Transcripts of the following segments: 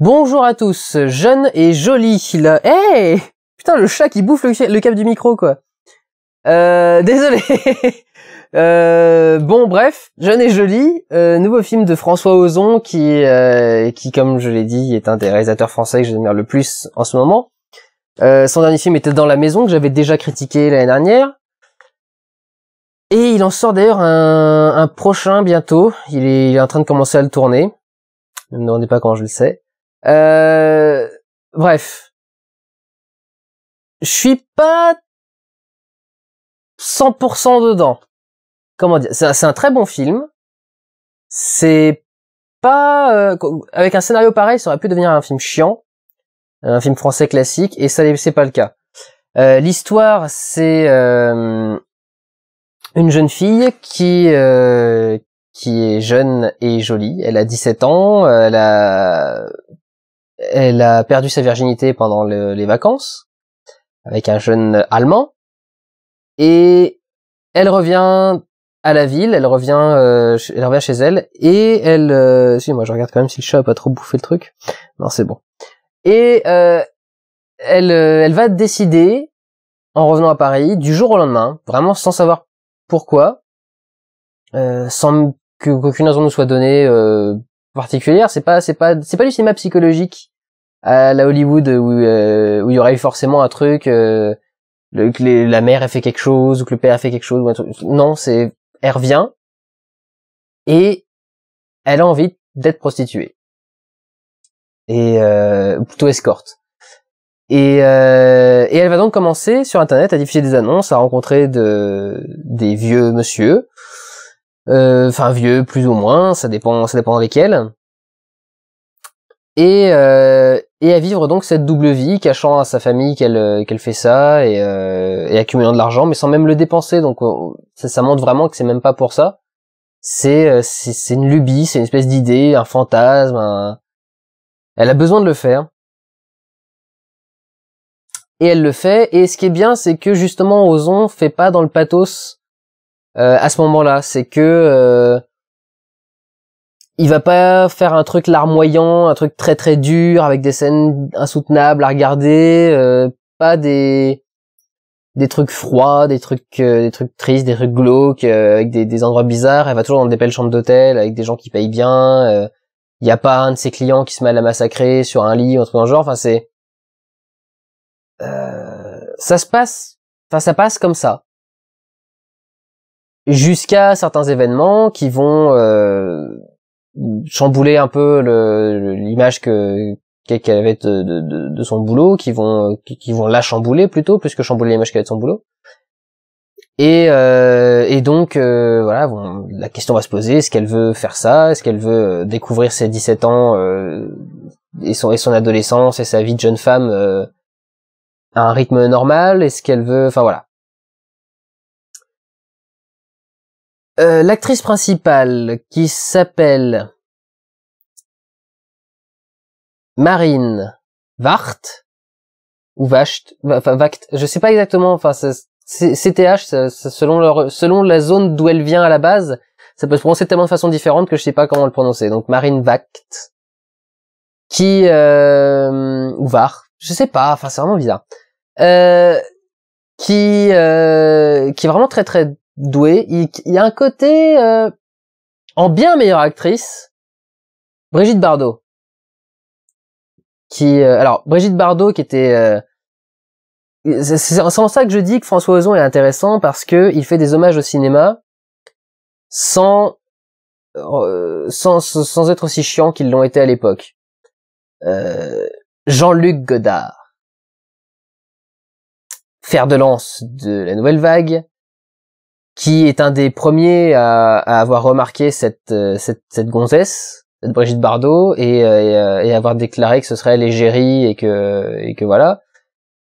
Bonjour à tous, jeune et joli, là. Hey Putain, le chat qui bouffe le, câble cap du micro, quoi. Euh, désolé. euh, bon, bref, jeune et joli, euh, nouveau film de François Ozon qui, euh, qui, comme je l'ai dit, est un des réalisateurs français que j'admire le plus en ce moment. Euh, son dernier film était Dans la maison que j'avais déjà critiqué l'année dernière. Et il en sort d'ailleurs un, prochain bientôt. Il est, il est en train de commencer à le tourner. Ne me demandez pas comment je le sais. Euh, bref, je suis pas 100% dedans. Comment dire C'est un très bon film. C'est pas euh, avec un scénario pareil, ça aurait pu devenir un film chiant, un film français classique, et ça c'est pas le cas. Euh, l'histoire, c'est euh, une jeune fille qui qui est jeune et jolie. Elle a 17 ans, elle a elle a perdu sa virginité pendant les vacances avec un jeune allemand et elle revient à la ville, elle revient, euh, elle revient chez elle et elle, euh, si moi je regarde quand même si le chat a pas trop bouffé le truc, non c'est bon. Et euh, elle, elle va décider en revenant à Paris du jour au lendemain, vraiment sans savoir pourquoi, sans qu'aucune raison ne soit donnée particulière. C'est pas, c'est pas, c'est pas du cinéma psychologique à la Hollywood euh, où il y aurait eu forcément un truc euh, le, que la mère a fait quelque chose ou que le père a fait quelque chose non c'est elle revient et elle a envie d'être prostituée et euh, plutôt escorte. Euh, et, elle va donc commencer sur Internet à diffuser des annonces, à rencontrer de, des vieux monsieur, enfin vieux plus ou moins, ça dépend, ça dépend lesquels, et, euh, et à vivre donc cette double vie, cachant à sa famille qu'elle euh, qu'elle fait ça et, euh, et accumulant de l'argent, mais sans même le dépenser. Donc ça, montre vraiment que c'est même pas pour ça. C'est c'est une lubie, c'est une espèce d'idée, un fantasme. Elle a besoin de le faire et elle le fait. Et ce qui est bien, c'est que justement Ozon fait pas dans le pathos à ce moment-là. C'est que il va pas faire un truc larmoyant, un truc très très dur avec des scènes insoutenables à regarder, euh, pas des des trucs froids, des trucs euh, des trucs tristes, des trucs glauques euh, avec des, des, endroits bizarres, elle va toujours dans des belles chambres d'hôtel avec des gens qui payent bien, il y a pas un de ses clients qui se met à la massacrer sur un lit ou un truc dans le genre, enfin c'est ça se passe enfin ça passe comme ça jusqu'à certains événements qui vont chambouler un peu l'image que qu'elle avait de, de, son boulot, qui vont qui vont la chambouler plutôt, plus que chambouler l'image qu'elle avait de son boulot. Et, euh, et donc euh, voilà, la question va se poser est-ce qu'elle veut faire ça Est-ce qu'elle veut euh, découvrir ses 17 ans et son et son adolescence et sa vie de jeune femme à un rythme normal Est-ce qu'elle veut Enfin voilà. Euh, l'actrice principale qui s'appelle Marine Wacht ou Vacht, enfin je sais pas exactement, enfin CTH selon selon la zone d'où elle vient à la base, ça peut se prononcer tellement de façons différentes que je sais pas comment le prononcer. Donc Marine Wacht qui euh, ou Wacht, je sais pas, enfin c'est vraiment bizarre. Euh, qui euh, qui est vraiment très très doué. Il, y a un côté euh, en bien meilleure actrice, Brigitte Bardot, qui euh, alors Brigitte Bardot qui était euh, c'est en ça que je dis que François Ozon est intéressant parce que il fait des hommages au cinéma sans sans, sans être aussi chiant qu'ils l'ont été à l'époque. Jean-Luc Godard, fer de lance de la nouvelle vague, qui est un des premiers à, avoir remarqué cette, euh, cette, cette gonzesse, cette Brigitte Bardot, et, euh, euh, et, avoir déclaré que ce serait l'égérie et que, et que voilà,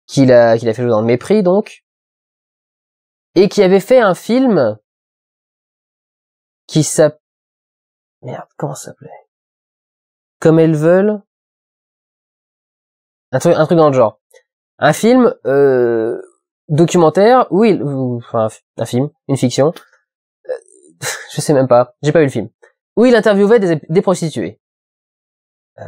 qu'il a, qu'il a fait jouer dans le mépris donc, et qui avait fait un film qui s'appelle... Merde, comment s'appelait Comme elles veulent un truc, un truc dans le genre. Un film documentaire ou, il, enfin, un film, une fiction, euh, je sais même pas, j'ai pas eu le film, où il interviewait des, prostituées. Euh,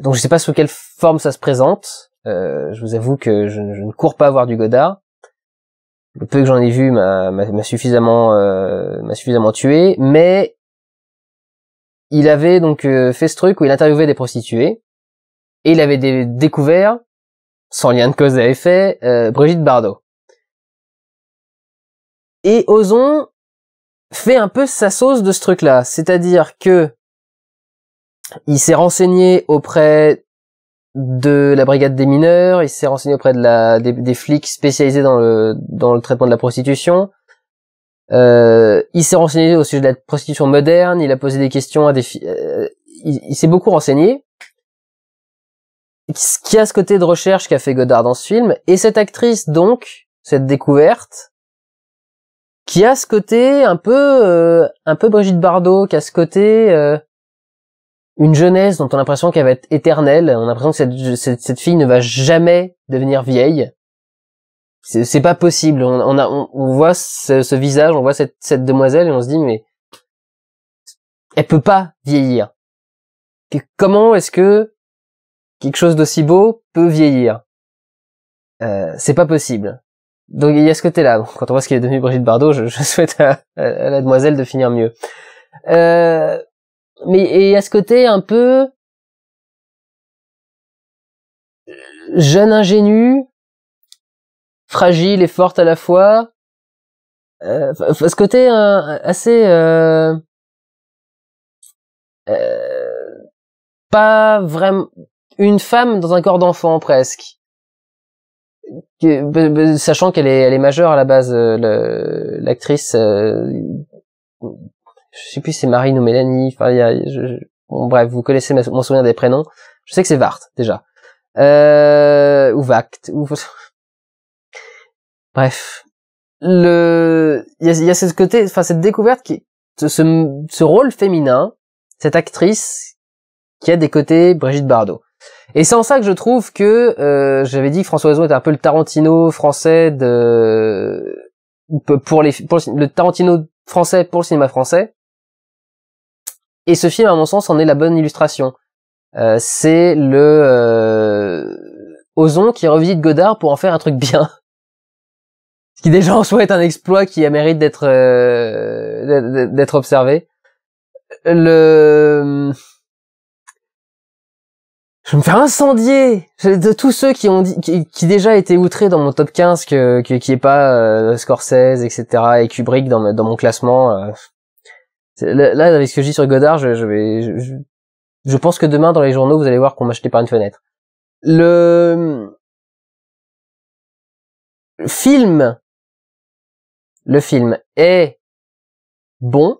donc je sais pas sous quelle forme ça se présente. Euh, je vous avoue que je, ne cours pas voir du Godard. Le peu que j'en ai vu m'a suffisamment m'a suffisamment tué, mais il avait donc fait ce truc où il interviewait des prostituées et il avait découvert sans lien de cause à effet, Brigitte Bardot. Et Ozon fait un peu sa sauce de ce truc-là, c'est-à-dire que il s'est renseigné auprès de la brigade des mineurs, il s'est renseigné auprès de la, des, flics spécialisés dans le, dans le traitement de la prostitution. Euh, il s'est renseigné au sujet de la prostitution moderne, il a posé des questions à des filles. Euh, il, s'est beaucoup renseigné. Ce qui a ce côté de recherche qu'a fait Godard dans ce film. Et cette actrice, donc, cette découverte, qui a ce côté un peu euh, un peu Brigitte Bardot, qui a ce côté euh, une jeunesse dont on a l'impression qu'elle va être éternelle, on a l'impression que cette, cette, fille ne va jamais devenir vieille. C'est pas possible. On, on, a, on, voit ce, visage, on voit cette, cette demoiselle et on se dit mais elle peut pas vieillir. comment est-ce que quelque chose d'aussi beau peut vieillir euh, C'est pas possible. Donc il y a ce côté-là. quand on voit ce qu'il est devenu Brigitte Bardot, je, souhaite à, la demoiselle de finir mieux. Euh, mais et il y a ce côté un peu euh, jeune ingénue, fragile et forte à la fois. Euh, ce côté hein, assez euh, euh, pas vraiment une femme dans un corps d'enfant presque sachant qu'elle est, elle est majeure à la base, euh, l'actrice, euh, je sais plus si c'est Marine ou Mélanie, enfin, y bref, vous connaissez mon souvenir des prénoms. Je sais que c'est Vart déjà, euh, ou Vact, ou bref. Le, il y a, ce côté, enfin cette découverte qui, ce, ce rôle féminin, cette actrice qui a des côtés Brigitte Bardot et c'est en ça que je trouve que euh, j'avais dit que François Ozon était un peu le Tarantino français de pour les pour le, le Tarantino français pour le cinéma français. Et ce film, à mon sens, en est la bonne illustration. Euh, c'est le euh, Ozon qui revisite Godard pour en faire un truc bien. Ce qui déjà en soi est un exploit qui a mérite d'être euh, d'être observé. Le je vais me faire incendier de tous ceux qui ont dit, qui, qui déjà étaient outrés dans mon top 15 que, que qui est pas euh, Scorsese etc et Kubrick dans, dans mon classement euh, là avec ce que je dis sur Godard je, je vais je, pense que demain dans les journaux vous allez voir qu'on m'a jeté par une fenêtre le film le film est bon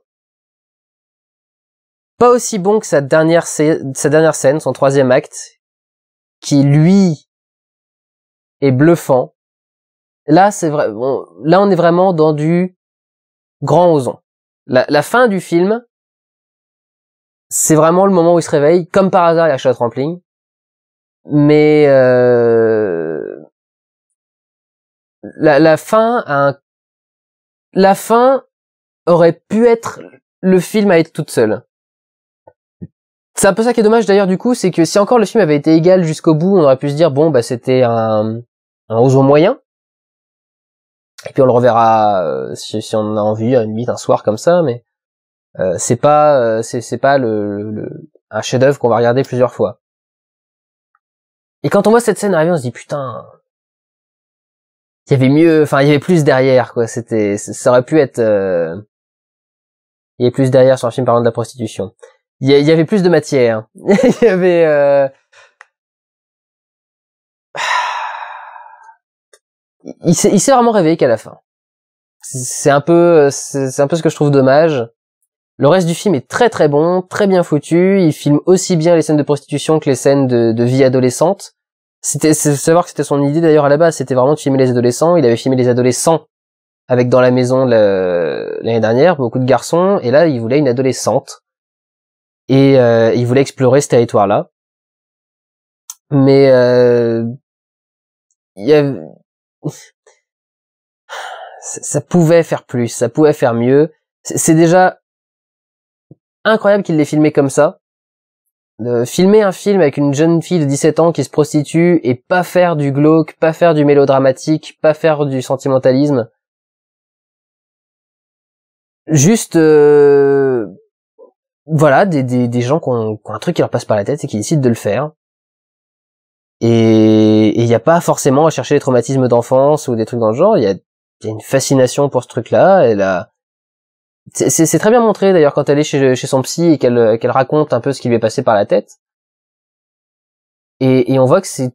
pas aussi bon que sa dernière, scène, son troisième acte, qui lui est bluffant. Là, c'est vrai, bon, là on est vraiment dans du grand oson. La, fin du film, c'est vraiment le moment où il se réveille, comme par hasard, il y a shot Mais euh, la, fin a la fin aurait pu être le film à être toute seule. C'est un peu ça qui est dommage d'ailleurs du coup, c'est que si encore le film avait été égal jusqu'au bout, on aurait pu se dire bon bah c'était un un oiseau moyen. Et puis on le reverra euh, si, si, on a envie une nuit, un soir comme ça, mais euh, c'est pas euh, c'est pas le, le, le un chef-d'œuvre qu'on va regarder plusieurs fois. Et quand on voit cette scène arriver, on se dit putain, il y avait mieux, enfin il y avait plus derrière quoi. C'était ça aurait pu être euh, il y avait plus derrière sur un film parlant de la prostitution il y, avait plus de matière. Il y avait. Euh, il s'est, il vraiment réveillé qu'à la fin. C'est un peu, c'est, un peu ce que je trouve dommage. Le reste du film est très très bon, très bien foutu. Il filme aussi bien les scènes de prostitution que les scènes de, vie adolescente. C'était, savoir que c'était son idée d'ailleurs à la base. C'était vraiment de filmer les adolescents. Il avait filmé les adolescents avec dans la maison l'année dernière, beaucoup de garçons. Et là, il voulait une adolescente et euh, il voulait explorer ce territoire-là. Mais euh, il y a... ça pouvait faire plus, ça pouvait faire mieux. C'est déjà incroyable qu'il l'ait filmé comme ça. De filmer un film avec une jeune fille de 17 ans qui se prostitue et pas faire du glauque, pas faire du mélodramatique, pas faire du sentimentalisme. Juste euh, voilà, des, des, gens qui ont, un truc qui leur passe par la tête et qui décident de le faire. Et il n'y a pas forcément à chercher les traumatismes d'enfance ou des trucs dans le genre. Il y a, y a, une fascination pour ce truc-là. Et a c'est très bien montré d'ailleurs quand elle est chez, chez son psy et qu'elle qu'elle raconte un peu ce qui lui est passé par la tête. Et, on voit que c'est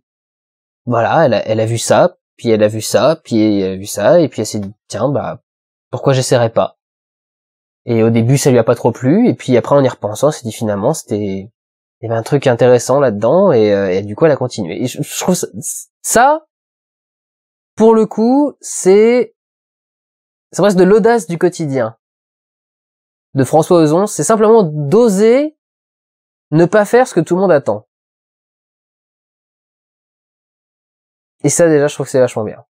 voilà, elle a, elle a vu ça, puis elle a vu ça, puis elle a vu ça, et puis elle s'est dit tiens bah pourquoi j'essaierai pas et au début, ça lui a pas trop plu. Et puis après, en y repensant, s'est dit finalement, c'était il avait un truc intéressant là-dedans. Euh, et, du coup, elle a continué. Et je, trouve ça, pour le coup, c'est ça reste de l'audace du quotidien de François Ozon. C'est simplement d'oser ne pas faire ce que tout le monde attend. Et ça déjà, je trouve que c'est vachement bien.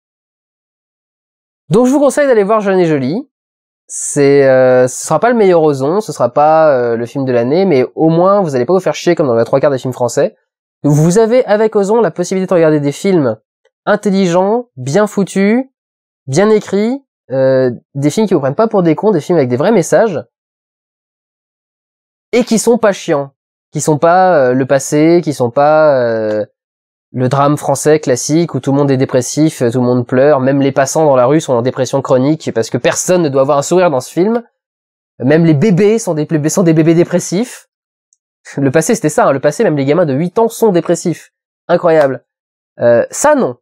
Donc je vous conseille d'aller voir Jeanne et Jolie c'est euh, ce sera pas le meilleur Ozon, ce sera pas euh, le film de l'année, mais au moins vous allez pas vous faire chier comme dans les trois quarts des films français. Vous avez avec Ozon la possibilité de regarder des films intelligents, bien foutus, bien écrits, euh, des films qui vous prennent pas pour des cons, des films avec des vrais messages et qui sont pas chiants, qui sont pas le passé, qui sont pas le drame français classique où tout le monde est dépressif, tout le monde pleure, même les passants dans la rue sont en dépression chronique parce que personne ne doit avoir un sourire dans ce film. Même les bébés sont des, bébés dépressifs. Le passé c'était ça, hein. le passé même les gamins de 8 ans sont dépressifs. Incroyable. Euh, ça non.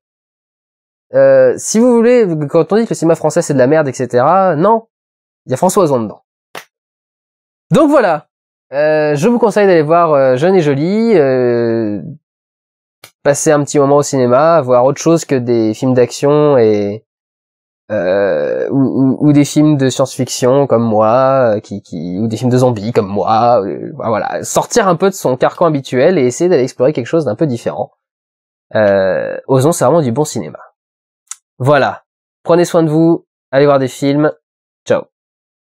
Euh, si vous voulez, quand on dit que le cinéma français c'est de la merde, etc. Non, il y a François Ozon dedans. Donc voilà, euh, je vous conseille d'aller voir Jeune et Jolie passer un petit moment au cinéma, voir autre chose que des films d'action et euh, ou, des films de science-fiction comme moi, euh, qui, qui, ou des films de zombies comme moi, euh, bah, voilà, sortir un peu de son carcan habituel et essayer d'aller explorer quelque chose d'un peu différent. Euh, Osons, c'est vraiment du bon cinéma. Voilà. Prenez soin de vous, allez voir des films. Ciao.